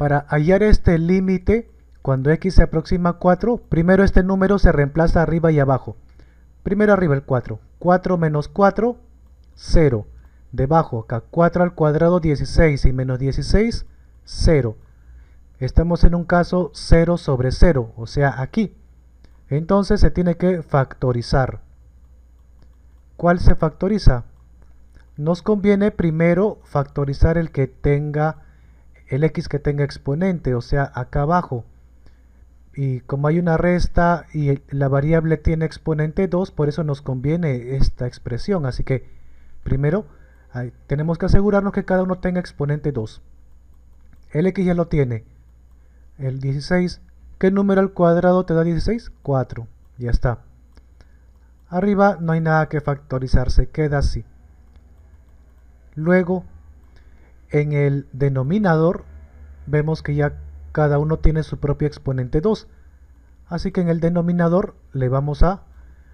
Para hallar este límite, cuando x se aproxima a 4, primero este número se reemplaza arriba y abajo. Primero arriba el 4, 4 menos 4, 0. Debajo, acá 4 al cuadrado, 16 y menos 16, 0. Estamos en un caso 0 sobre 0, o sea aquí. Entonces se tiene que factorizar. ¿Cuál se factoriza? Nos conviene primero factorizar el que tenga el x que tenga exponente, o sea, acá abajo. Y como hay una resta y la variable tiene exponente 2, por eso nos conviene esta expresión. Así que primero tenemos que asegurarnos que cada uno tenga exponente 2. El x ya lo tiene. El 16. ¿Qué número al cuadrado te da 16? 4. Ya está. Arriba no hay nada que factorizar, se queda así. Luego en el denominador vemos que ya cada uno tiene su propio exponente 2. Así que en el denominador le vamos a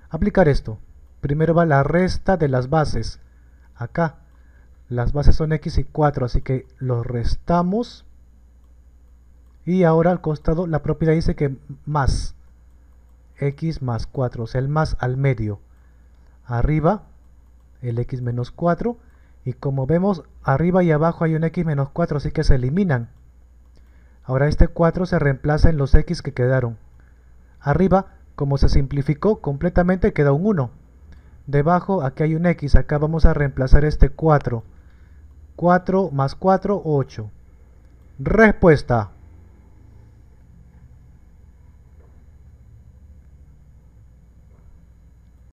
aplicar esto. Primero va la resta de las bases. Acá las bases son x y 4, así que los restamos. Y ahora al costado la propiedad dice que más x más 4, o sea el más al medio. Arriba el x menos 4 y como vemos, arriba y abajo hay un x menos 4, así que se eliminan. Ahora este 4 se reemplaza en los x que quedaron. Arriba, como se simplificó completamente, queda un 1. Debajo, aquí hay un x, acá vamos a reemplazar este 4. 4 más 4, 8. Respuesta.